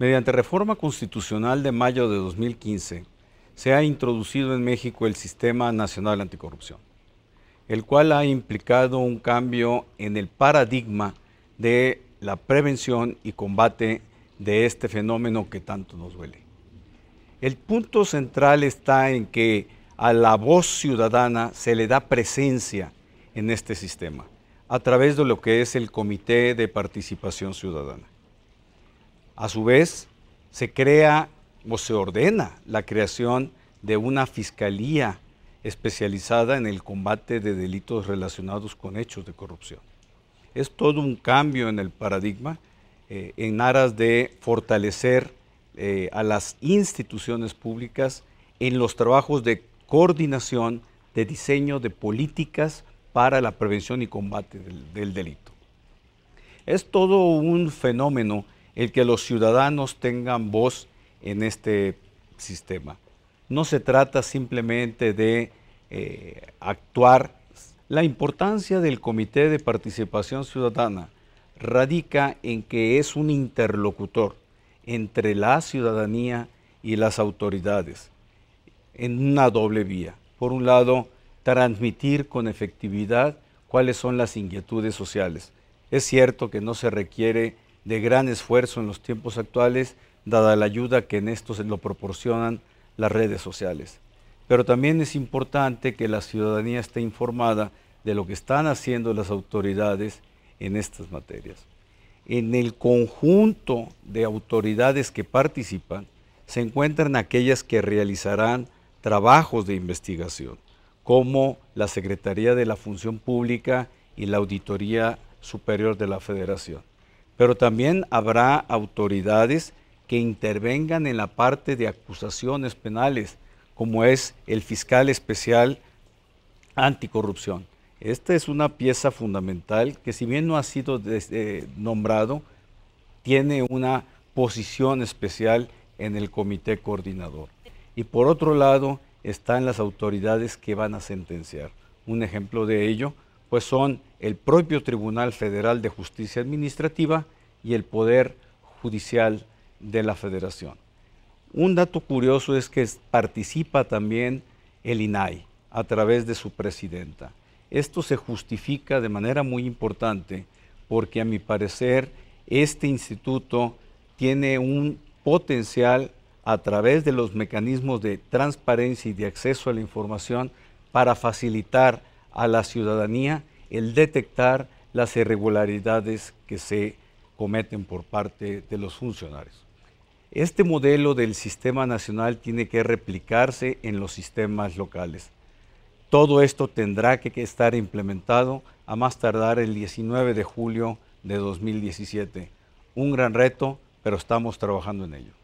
Mediante reforma constitucional de mayo de 2015, se ha introducido en México el Sistema Nacional Anticorrupción, el cual ha implicado un cambio en el paradigma de la prevención y combate de este fenómeno que tanto nos duele. El punto central está en que a la voz ciudadana se le da presencia en este sistema a través de lo que es el Comité de Participación Ciudadana. A su vez, se crea o se ordena la creación de una fiscalía especializada en el combate de delitos relacionados con hechos de corrupción. Es todo un cambio en el paradigma eh, en aras de fortalecer eh, a las instituciones públicas en los trabajos de coordinación de diseño de políticas para la prevención y combate del delito. Es todo un fenómeno el que los ciudadanos tengan voz en este sistema. No se trata simplemente de eh, actuar. La importancia del Comité de Participación Ciudadana radica en que es un interlocutor entre la ciudadanía y las autoridades en una doble vía. Por un lado, transmitir con efectividad cuáles son las inquietudes sociales. Es cierto que no se requiere de gran esfuerzo en los tiempos actuales, dada la ayuda que en esto se lo proporcionan las redes sociales. Pero también es importante que la ciudadanía esté informada de lo que están haciendo las autoridades en estas materias. En el conjunto de autoridades que participan se encuentran aquellas que realizarán trabajos de investigación, como la Secretaría de la Función Pública y la Auditoría Superior de la Federación. Pero también habrá autoridades que intervengan en la parte de acusaciones penales, como es el fiscal especial anticorrupción. Esta es una pieza fundamental que si bien no ha sido eh, nombrado, tiene una posición especial en el comité coordinador. Y por otro lado están las autoridades que van a sentenciar. Un ejemplo de ello pues son el propio Tribunal Federal de Justicia Administrativa y el Poder Judicial de la Federación. Un dato curioso es que participa también el INAI a través de su presidenta. Esto se justifica de manera muy importante porque a mi parecer este instituto tiene un potencial a través de los mecanismos de transparencia y de acceso a la información para facilitar a la ciudadanía el detectar las irregularidades que se cometen por parte de los funcionarios. Este modelo del sistema nacional tiene que replicarse en los sistemas locales. Todo esto tendrá que estar implementado a más tardar el 19 de julio de 2017. Un gran reto, pero estamos trabajando en ello.